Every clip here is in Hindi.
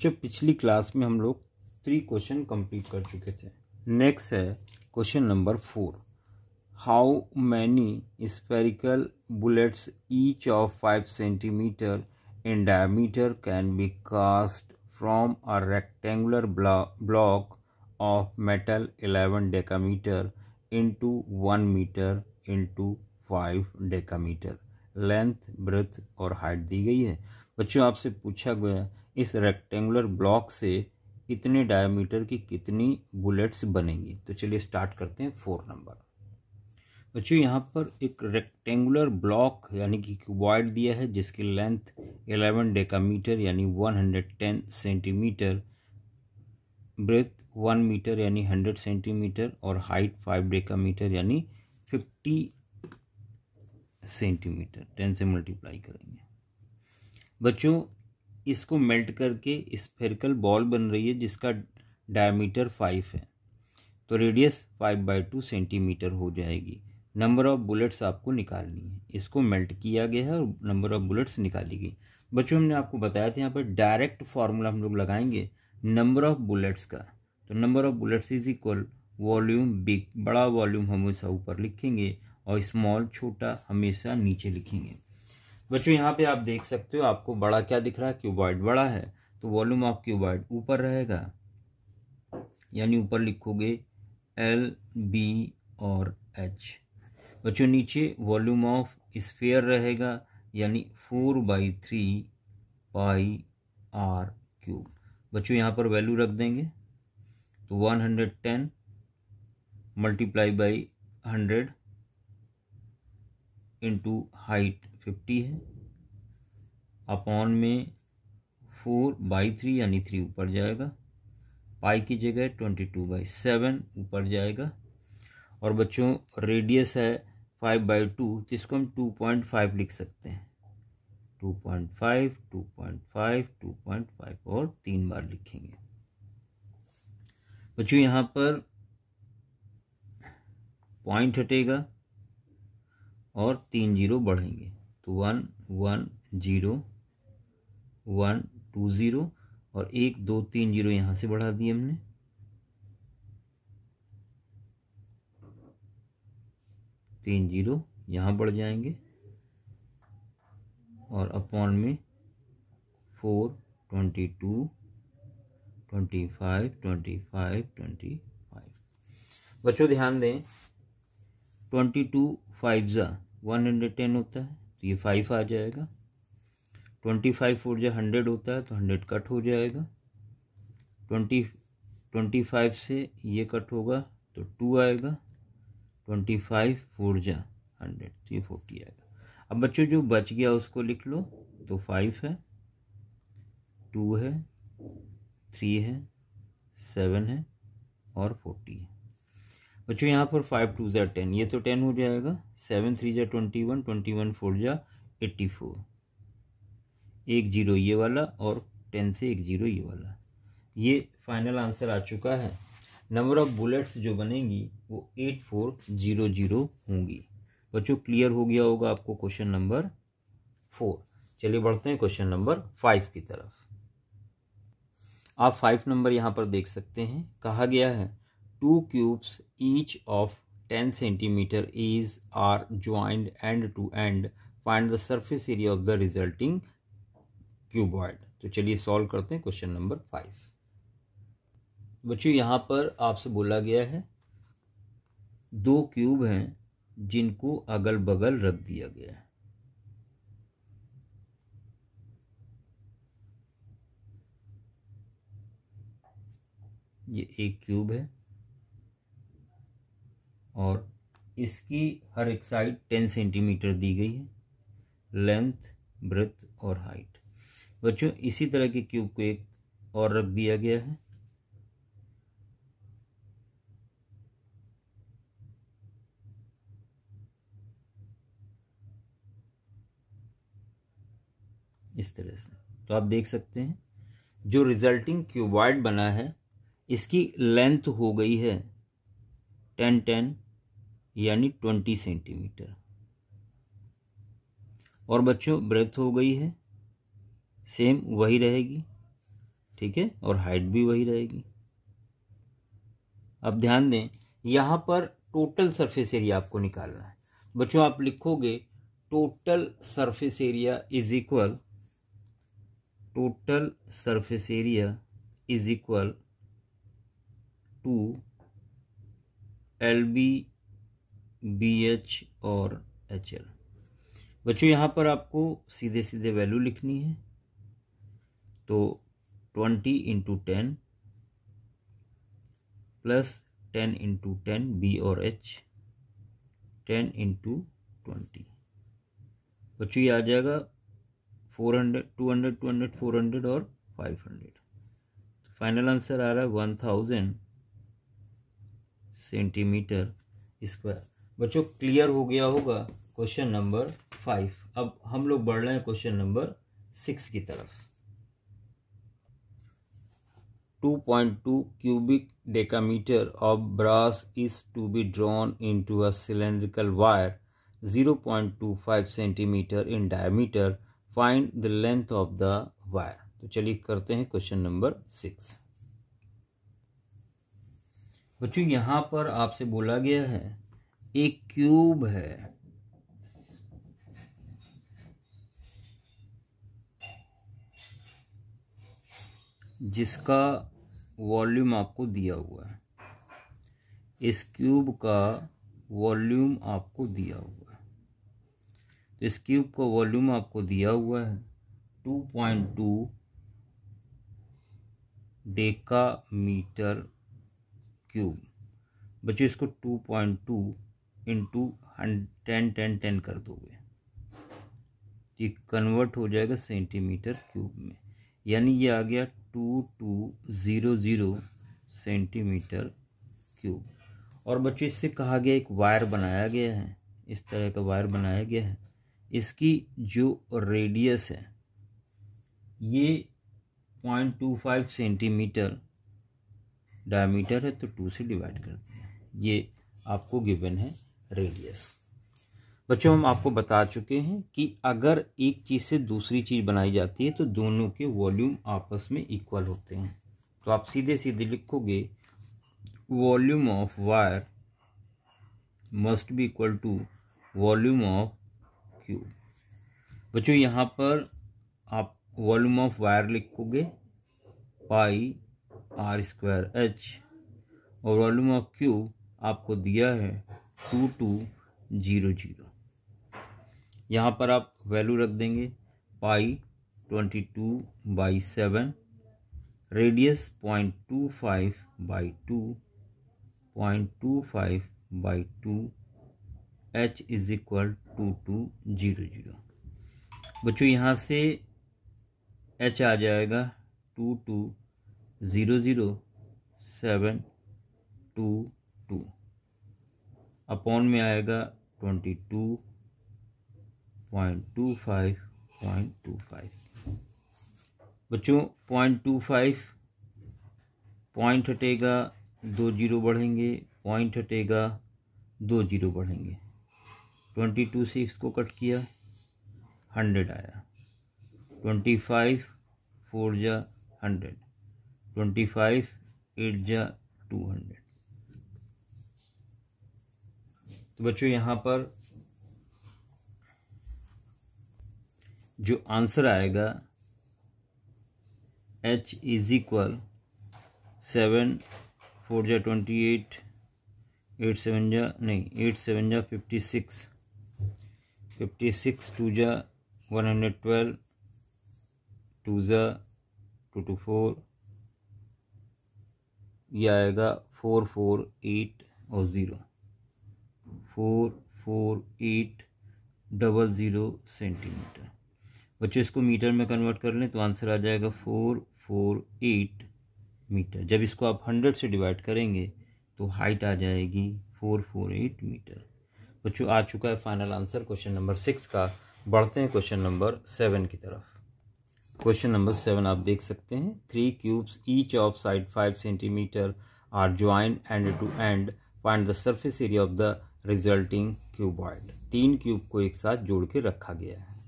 बच्चों पिछली क्लास में हम लोग थ्री क्वेश्चन कंप्लीट कर चुके थे नेक्स्ट है question number four how many spherical bullets each of five centimetre in diameter can be cast from a rectangular block of metal eleven decametre into one metre into five decametre length breadth और हाइट दी गई है बच्चों आपसे पूछा गया इस रेक्टेंगुलर ब्लॉक से कितने डायमीटर की कितनी बुलेट्स बनेंगी तो चलिए स्टार्ट करते हैं फोर नंबर बच्चों यहाँ पर एक रेक्टेंगुलर ब्लॉक यानी कि क्यूबॉइड दिया है जिसकी लेंथ 11 डेकामीटर यानी 110 सेंटीमीटर ब्रेथ 1 मीटर यानी 100 सेंटीमीटर और हाइट 5 डेकामीटर यानी 50 सेंटीमीटर 10 से मल्टीप्लाई करेंगे बच्चों इसको मेल्ट करके स्फेरिकल बॉल बन रही है जिसका डायमीटर फाइव है तो radius five by two centimetre हो जाएगी नंबर ऑफ़ बुलेट्स आपको निकालनी है इसको मेल्ट किया गया है और नंबर ऑफ़ बुलेट्स निकाली गई बच्चों हमने आपको बताया था यहाँ पर डायरेक्ट फार्मूला हम लोग लगाएंगे नंबर ऑफ़ बुलेट्स का तो number of bullets is equal volume big बड़ा वॉल्यूम हमेशा ऊपर लिखेंगे और स्मॉल छोटा हमेशा नीचे लिखेंगे बच्चों यहाँ पे आप देख सकते हो आपको बड़ा क्या दिख रहा है क्यूबॉइड बड़ा है तो वॉल्यूम ऑफ क्यूबॉइड ऊपर रहेगा यानी ऊपर लिखोगे एल बी और एच बच्चों नीचे वॉल्यूम ऑफ स्फेयर रहेगा यानी four by three pi r cube बच्चों यहाँ पर वैल्यू रख देंगे तो one hundred ten multiply by hundred into height fifty है अपॉन में फोर बाई थ्री यानी थ्री ऊपर जाएगा पाई की जगह ट्वेंटी टू बाई सेवन ऊपर जाएगा और बच्चों रेडियस है फाइव बाई टू जिसको हम टू पॉइंट फाइव लिख सकते हैं two point five two point five two point five और तीन बार लिखेंगे बच्चों यहाँ पर पॉइंट हटेगा और तीन जीरो बढ़ेंगे one one zero one two zero और एक दो तीन जीरो यहाँ से बढ़ा दिए हमने तीन जीरो यहाँ बढ़ जाएंगे और अपॉन में four twenty two twenty five twenty five twenty five बच्चों ध्यान दें ट्वेंटी टू फाइव ज़ा वन हंड्रेड टेन होता है तो ये फाइव आ जाएगा ट्वेंटी फाइव फोर जो हंड्रेड होता है तो हंड्रेड कट हो जाएगा ट्वेंटी ट्वेंटी फाइव से ये कट होगा तो टू आएगा ट्वेंटी फाइव फोर जा हंड्रेड तो ये फोर्टी आएगा अब बच्चों जो बच गया उसको लिख लो तो फाइव है टू है थ्री है सेवन है और फोर्टी है बच्चों यहाँ पर फाइव टू जै टेन ये तो टेन हो जाएगा सेवन थ्री जै twenty one twenty one four ज़ा एट्टी फोर एक जीरो ये वाला और टेन से एक जीरो ये वाला ये फाइनल आंसर आ चुका है नंबर ऑफ बुलेट्स जो बनेंगी वो एट फोर जीरो जीरो होंगी बच्चों क्लियर हो गया होगा आपको क्वेश्चन नंबर फोर चलिए बढ़ते हैं क्वेश्चन नंबर फाइव की तरफ आप फाइव नंबर यहाँ पर देख सकते हैं कहा गया है two cubes each of 10 centimeter is are joined end to end find the surface area of the resulting cuboid तो चलिए सॉल्व करते हैं क्वेश्चन नंबर फाइव बच्चों यहाँ पर आपसे बोला गया है दो क्यूब हैं जिनको अगल बगल रख दिया गया है ये एक क्यूब है और इसकी हर एक साइड टेन सेंटीमीटर दी गई है लेंथ ब्रेथ और हाइट बच्चों इसी तरह के क्यूब को एक और रख दिया गया है इस तरह से तो आप देख सकते हैं जो रिजल्टिंग क्यूबॉइड बना है इसकी लेंथ हो गई है टेन टेन यानी ट्वेंटी सेंटीमीटर और बच्चों ब्रेथ हो गई है सेम वही रहेगी ठीक है और हाइट भी वही रहेगी अब ध्यान दें यहाँ पर टोटल सरफेस एरिया आपको निकालना है बच्चों आप लिखोगे total surface area is equal total surface area is equal to l b b h और एच एल बच्चों यहाँ पर आपको सीधे सीधे वैल्यू लिखनी है तो twenty into ten plus ten into ten b और एच टेन इंटू ट्वेंटी बच्चों ये आ जाएगा four hundred two hundred two hundred four hundred और फाइव हंड्रेड फाइनल आंसर आ रहा है वन थाउजेंड सेंटीमीटर स्क्वायर बच्चों क्लियर हो गया होगा क्वेश्चन नंबर फाइव अब हम लोग बढ़ रहे हैं क्वेश्चन नंबर सिक्स की तरफ two point two cubic decametre of brass is to be drawn into a cylindrical wire zero point two five centimetre in diameter find the length of the wire तो चलिए करते हैं क्वेश्चन नंबर सिक्स बच्चों यहाँ पर आपसे बोला गया है एक क्यूब है जिसका वॉल्यूम आपको दिया हुआ है इस क्यूब का वॉल्यूम आपको दिया हुआ है तो इस क्यूब का वॉल्यूम आपको दिया हुआ है two point two decametre cube बच्चों इसको two point two into ten ten ten कर दोगे ये कन्वर्ट हो जाएगा सेंटीमीटर क्यूब में यानी ये आ गया two two zero zero centimetre cube और बच्चों इससे कहा गया एक वायर बनाया गया है इस तरह का वायर बनाया गया है इसकी जो रेडियस है ये point two five centimetre diameter है तो टू से डिवाइड कर दिया ये आपको गिवन है रेडियस बच्चों हम आपको बता चुके हैं कि अगर एक चीज़ से दूसरी चीज़ बनाई जाती है तो दोनों के वॉल्यूम आपस में इक्वल होते हैं तो आप सीधे सीधे लिखोगे volume of wire must be equal to volume of cube बच्चों यहाँ पर आप वॉल्यूम ऑफ वायर लिखोगे पाई आर स्क्वायर एच और वॉल्यूम ऑफ क्यूब आपको दिया है टू टू जीरो जीरो यहाँ पर आप वैल्यू रख देंगे pi twenty two by seven radius point two five by two point two five by two h is equal to two zero zero बच्चों यहाँ से एच आ जाएगा two two zero zero seven two two upon में आएगा twenty two point two five point two five बच्चों पॉइंट टू फाइव पॉइंट हटेगा दो जीरो बढ़ेंगे पॉइंट हटेगा दो जीरो बढ़ेंगे ट्वेंटी टू से इसको कट किया हंड्रेड आया ट्वेंटी फाइव फोर जा हंड्रेड ट्वेंटी फाइव एट जा टू हंड्रेड तो बच्चों यहाँ पर जो आंसर आएगा h is equal seven four जा ट्वेंटी एट एट सेवन जा नहीं एट सेवन जा fifty six fifty six two जा वन हंड्रेड ट्वेल्व टू जा टू टू फोर यह आएगा फोर फोर एट और zero four four eight double zero centimetre बच्चों इसको मीटर में कन्वर्ट कर लें तो आंसर आ जाएगा फोर फोर एट मीटर जब इसको आप हंड्रेड से डिवाइड करेंगे तो हाइट आ जाएगी फोर फोर एट मीटर बच्चों आ चुका है final answer question number six का बढ़ते हैं क्वेश्चन नंबर सेवन की तरफ क्वेश्चन नंबर सेवन आप देख सकते हैं three cubes each of side five centimetre are join end to end find the surface area of the resulting cuboid तीन क्यूब को एक साथ जोड़ के रखा गया है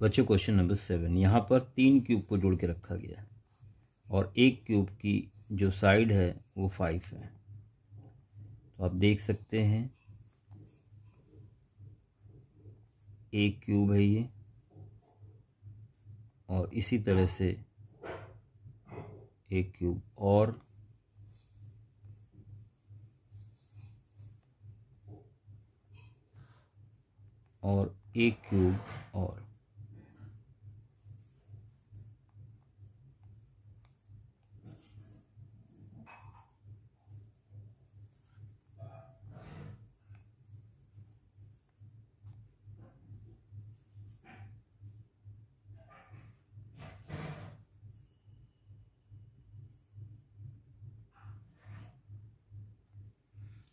बच्चों क्वेश्चन नंबर सेवन यहाँ पर तीन क्यूब को जोड़ के रखा गया है और एक क्यूब की जो साइड है वो फाइव है तो आप देख सकते हैं एक क्यूब है ये और इसी तरह से एक क्यूब और और ए क्यूब और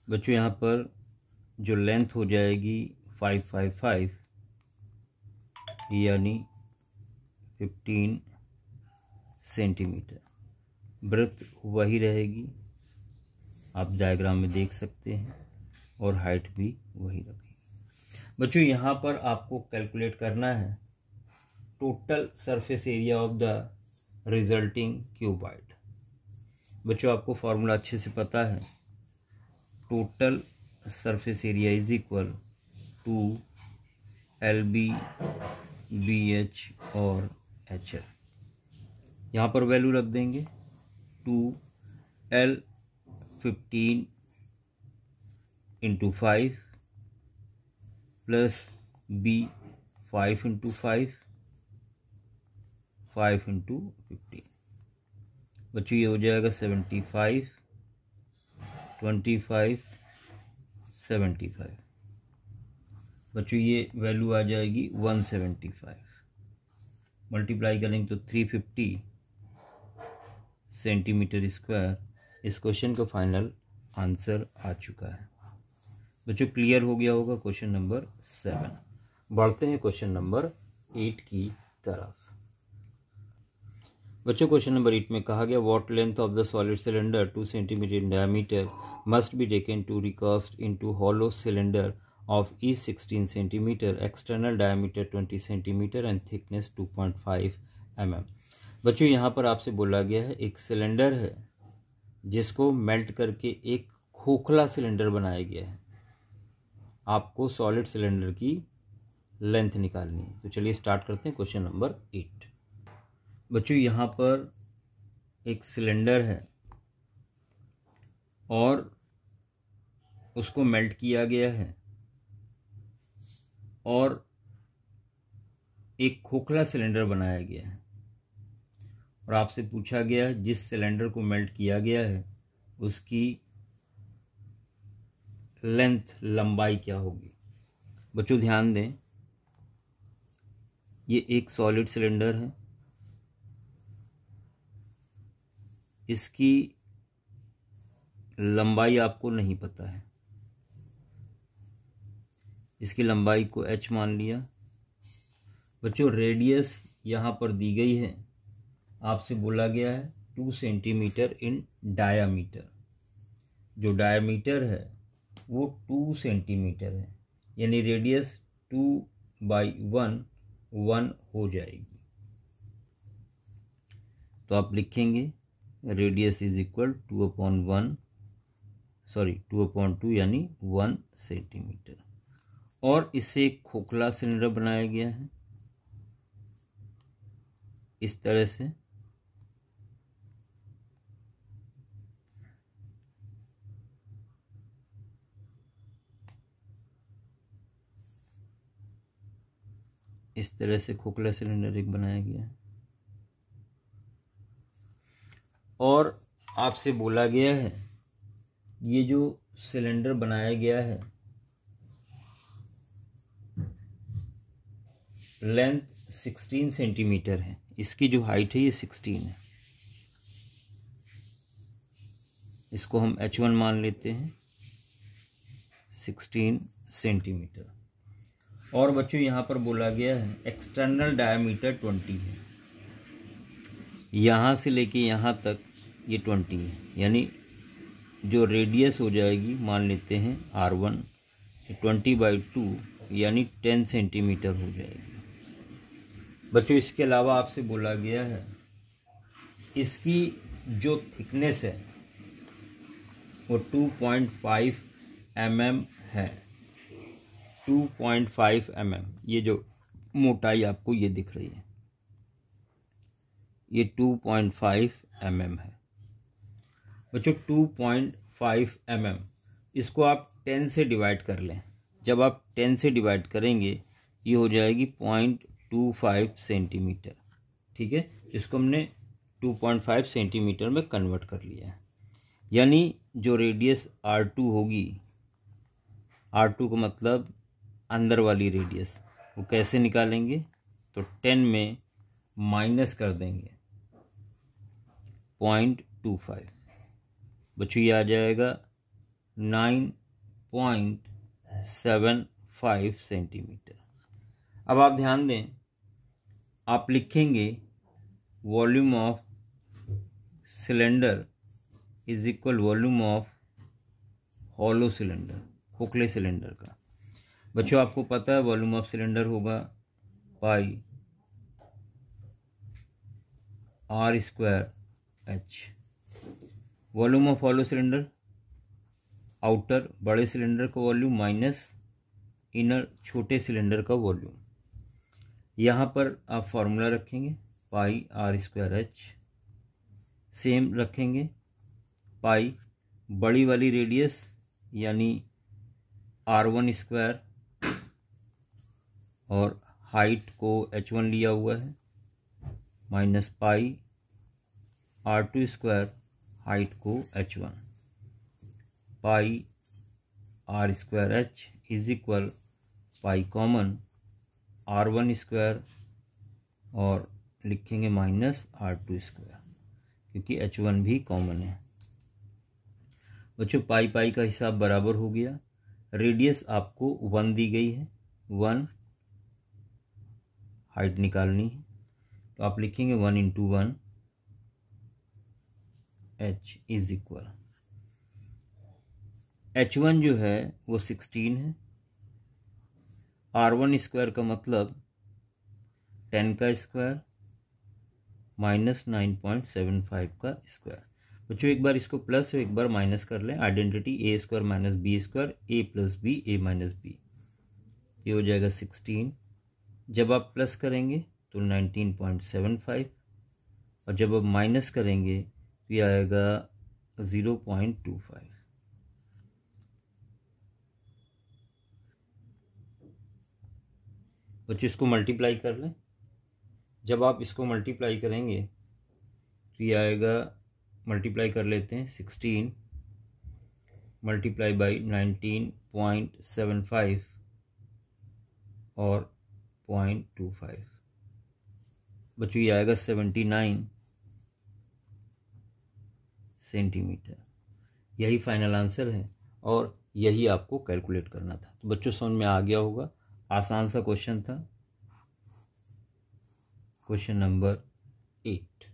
बच्चों यहाँ पर जो लेंथ हो जाएगी फाइव फाइव फाइव यानी फिफ्टीन सेंटीमीटर वृत्त वही रहेगी आप डायग्राम में देख सकते हैं और हाइट भी वही रखेगी बच्चों यहाँ पर आपको कैलकुलेट करना है total surface area of the resulting cuboid बच्चों आपको फॉर्मूला अच्छे से पता है total surface area is equal to l b b h और एच एल यहाँ पर वैल्यू रख देंगे two l fifteen into five plus b five into five five into fifteen बच्चों ये हो जाएगा seventy five twenty five seventy five बच्चों ये वैल्यू आ जाएगी 175 मल्टीप्लाई करेंगे तो 350 सेंटीमीटर स्क्वायर इस क्वेश्चन का फाइनल आंसर आ चुका है बच्चों क्लियर हो गया होगा क्वेश्चन नंबर सेवन बढ़ते हैं क्वेश्चन नंबर एट की तरफ बच्चों क्वेश्चन नंबर एट में कहा गया what length of the solid cylinder two centimetre in diameter must be taken to recast into hollow cylinder of each 16 centimeter, external diameter 20 centimeter and thickness 2.5 mm. बच्चों यहाँ पर आपसे बोला गया है एक सिलेंडर है जिसको मेल्ट करके एक खोखला सिलेंडर बनाया गया है आपको सॉलिड सिलेंडर की लेंथ निकालनी है तो चलिए स्टार्ट करते हैं क्वेश्चन नंबर एट बच्चों यहाँ पर एक सिलेंडर है और उसको मेल्ट किया गया है और एक खोखला सिलेंडर बनाया गया है और आपसे पूछा गया जिस सिलेंडर को मेल्ट किया गया है उसकी लेंथ लंबाई क्या होगी बच्चों ध्यान दें ये एक सॉलिड सिलेंडर है इसकी लंबाई आपको नहीं पता है इसकी लंबाई को एच मान लिया बच्चों रेडियस यहाँ पर दी गई है आपसे बोला गया है टू सेंटीमीटर इन डायामीटर जो डायामीटर है वो टू सेंटीमीटर है यानी radius two by one one हो जाएगी तो आप लिखेंगे radius is equal to upon one sorry two upon two यानी वन सेंटीमीटर और इसे खोखला सिलेंडर बनाया गया है इस तरह से इस तरह से खोखला सिलेंडर एक बनाया गया है और आपसे बोला गया है ये जो सिलेंडर बनाया गया है लेंथ सिक्सटीन सेंटीमीटर है इसकी जो हाइट है ये सिक्सटीन है इसको हम एच वन मान लेते हैं सिक्सटीन सेंटीमीटर और बच्चों यहाँ पर बोला गया है एक्सटर्नल डायमीटर ट्वेंटी है यहाँ से लेके यहाँ तक ये ट्वेंटी है यानी जो रेडियस हो जाएगी मान लेते हैं r one twenty by two यानी टेन सेंटीमीटर हो जाएगी बच्चों इसके अलावा आपसे बोला गया है इसकी जो थिकनेस है वो 2.5 पॉइंट mm है 2.5 पॉइंट mm ये जो मोटाई आपको ये दिख रही है ये 2.5 पॉइंट mm है बच्चों 2.5 पॉइंट mm इसको आप 10 से डिवाइड कर लें जब आप 10 से डिवाइड करेंगे ये हो जाएगी पॉइंट टू फाइव सेंटीमीटर ठीक है इसको हमने टू पॉइंट फाइव सेंटीमीटर में कन्वर्ट कर लिया है यानी जो रेडियस आर टू होगी आर टू का मतलब अंदर वाली रेडियस वो कैसे निकालेंगे तो टेन में माइनस कर देंगे पॉइंट टू फाइव बच्चों ये आ जाएगा nine point seven five centimetre अब आप ध्यान दें आप लिखेंगे volume of cylinder is equal volume of hollow cylinder खोखले सिलेंडर का बच्चों आपको पता है वॉल्यूम ऑफ सिलेंडर होगा pi r square h volume of hollow cylinder outer बड़े सिलेंडर का वॉल्यूम माइनस इनर छोटे सिलेंडर का वॉल्यूम यहाँ पर आप फार्मूला रखेंगे pi r square h same रखेंगे पाई बड़ी वाली रेडियस यानी आर वन स्क्वायर और हाइट को एच वन लिया हुआ है minus pi r two square height को h one pi r square h is equal pi common r one square और लिखेंगे माइनस आर टू स्क्वायर क्योंकि एच वन भी कॉमन है बच्चों पाई पाई का हिसाब बराबर हो गया रेडियस आपको वन दी गई है वन हाइट निकालनी है तो आप लिखेंगे one into one h is equal h one जो है वो सिक्सटीन है आर वन स्क्वायर का मतलब टेन का square minus nine point seven five का स्क्वायर बच्चों एक बार इसको प्लस और एक बार माइनस कर लें identity a square minus b square a plus b a minus b ये हो जाएगा सिक्सटीन जब आप प्लस करेंगे तो नाइनटीन पॉइंट सेवन फाइव और जब आप माइनस करेंगे तो ये आएगा ज़ीरो पॉइंट टू फाइव बच्चों इसको मल्टीप्लाई कर लें जब आप इसको मल्टीप्लाई करेंगे तो ये आएगा मल्टीप्लाई कर लेते हैं sixteen multiply by nineteen point seven five और पॉइंट टू फाइव बच्चों ये आएगा सेवेंटी नाइन सेंटीमीटर यही फाइनल आंसर है और यही आपको कैलकुलेट करना था तो बच्चों समझ में आ गया होगा आसान सा क्वेश्चन था क्वेश्चन नंबर एट